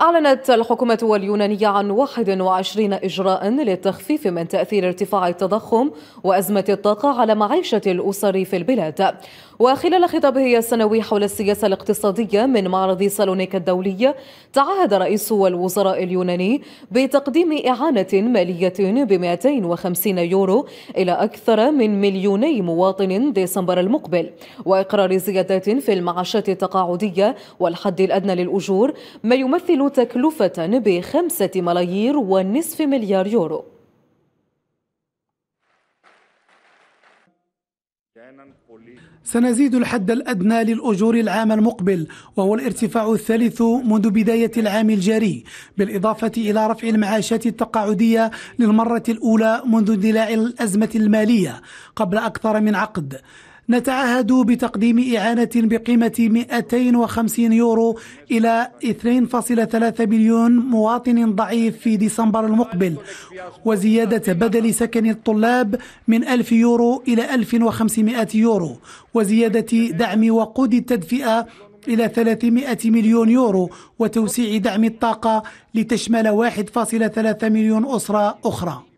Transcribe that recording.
أعلنت الحكومة اليونانية عن 21 إجراء للتخفيف من تأثير ارتفاع التضخم وأزمة الطاقة على معيشة الأسر في البلاد وخلال خطابه السنوي حول السياسة الاقتصادية من معرض سالونيك الدولي تعهد رئيس الوزراء اليوناني بتقديم إعانة مالية ب 250 يورو إلى أكثر من مليوني مواطن ديسمبر المقبل وإقرار زيادات في المعاشات التقاعدية والحد الأدنى للأجور ما يمثل تكلفة بخمسة ملايير ونصف مليار يورو سنزيد الحد الأدنى للأجور العام المقبل وهو الارتفاع الثالث منذ بداية العام الجاري بالإضافة إلى رفع المعاشات التقاعدية للمرة الأولى منذ اندلاع الأزمة المالية قبل أكثر من عقد نتعهد بتقديم إعانة بقيمة 250 يورو إلى 2.3 مليون مواطن ضعيف في ديسمبر المقبل وزيادة بدل سكن الطلاب من 1000 يورو إلى 1500 يورو وزيادة دعم وقود التدفئة إلى 300 مليون يورو وتوسيع دعم الطاقة لتشمل 1.3 مليون أسرة أخرى